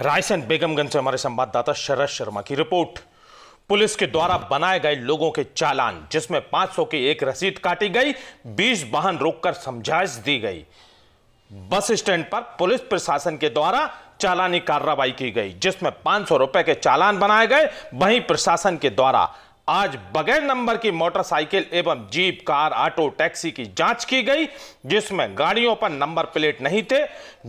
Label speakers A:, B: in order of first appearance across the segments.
A: रायसेन बेगमगंज से हमारे संवाददाता शरद शर्मा की रिपोर्ट पुलिस के द्वारा बनाए गए लोगों के चालान जिसमें 500 की एक रसीद काटी गई 20 वाहन रोककर समझाइश दी गई बस स्टैंड पर पुलिस प्रशासन के द्वारा चालानी कार्रवाई की गई जिसमें 500 रुपए के चालान बनाए गए वहीं प्रशासन के द्वारा आज बगैर नंबर की मोटरसाइकिल एवं जीप कार ऑटो टैक्सी की जांच की गई जिसमें गाड़ियों पर नंबर प्लेट नहीं थे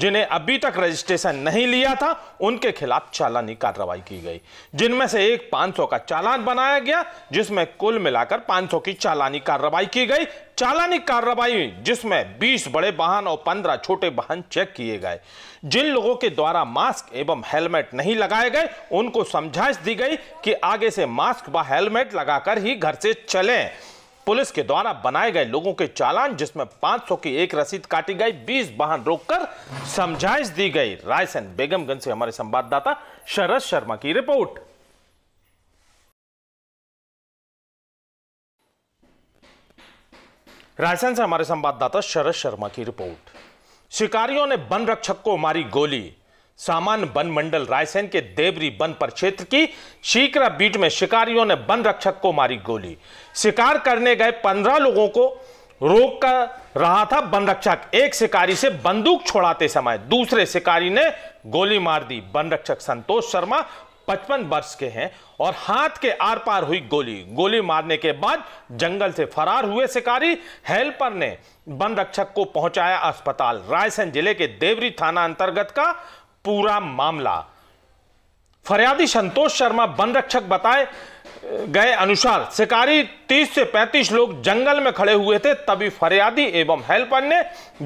A: जिन्हें अभी तक रजिस्ट्रेशन नहीं लिया था उनके खिलाफ चालानी कार्रवाई की गई जिनमें से एक 500 का चालान बनाया गया जिसमें कुल मिलाकर 500 की चालानी कार्रवाई की गई चालानी कार्रवाई जिसमें 20 बड़े वाहन और 15 छोटे वाहन चेक किए गए जिन लोगों के द्वारा मास्क एवं हेलमेट नहीं लगाए गए उनको समझाइश दी गई कि आगे से मास्क व हेलमेट लगाकर ही घर से चलें पुलिस के द्वारा बनाए गए लोगों के चालान जिसमें 500 की एक रसीद काटी गई 20 वाहन रोककर समझाइश दी गई रायसेन बेगमगंज से हमारे संवाददाता शरद शर्मा की रिपोर्ट रायसेन से हमारे संवाददाता शरद शर्मा की रिपोर्ट शिकारियों ने वन रक्षक को मारी गोली सामान वन मंडल रायसेन के देवरी वन पर क्षेत्र की शीकरा बीट में शिकारियों ने वन रक्षक को मारी गोली शिकार करने गए पंद्रह लोगों को रोक कर रहा था वन रक्षक एक शिकारी से बंदूक छोड़ाते समय दूसरे शिकारी ने गोली मार दी वन रक्षक संतोष शर्मा पचपन वर्ष के हैं और हाथ के आर पार हुई गोली गोली मारने के बाद जंगल से फरार हुए शिकारी हेल्पर ने वन रक्षक को पहुंचाया अस्पताल रायसेन जिले के देवरी थाना अंतर्गत का पूरा मामला फरियादी संतोष शर्मा वन रक्षक बताए गए अनुसार शिकारी 30 से 35 लोग जंगल में खड़े हुए थे तभी फरियादी एवं हेल्पर ने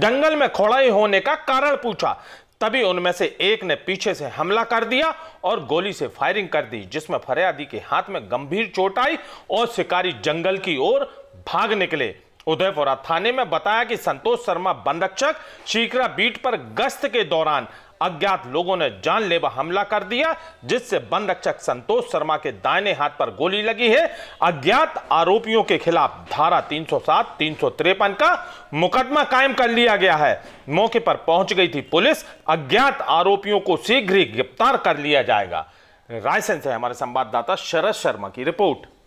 A: जंगल में खोड़ाई होने का कारण पूछा तभी उनमें से एक ने पीछे से हमला कर दिया और गोली से फायरिंग कर दी जिसमें फरियादी के हाथ में गंभीर चोट आई और शिकारी जंगल की ओर भाग निकले उदयपुरा थाने में बताया कि संतोष शर्मा बनरक्षक रक्षक शीकरा बीट पर गश्त के दौरान अज्ञात लोगों ने जानलेवा हमला कर दिया जिससे बनरक्षक रक्षक संतोष शर्मा के दाहिने हाथ पर गोली लगी है अज्ञात आरोपियों के खिलाफ धारा 307, 353 का मुकदमा कायम कर लिया गया है मौके पर पहुंच गई थी पुलिस अज्ञात आरोपियों को शीघ्र ही गिरफ्तार कर लिया जाएगा रायसेन से हमारे संवाददाता शरद शर्मा की रिपोर्ट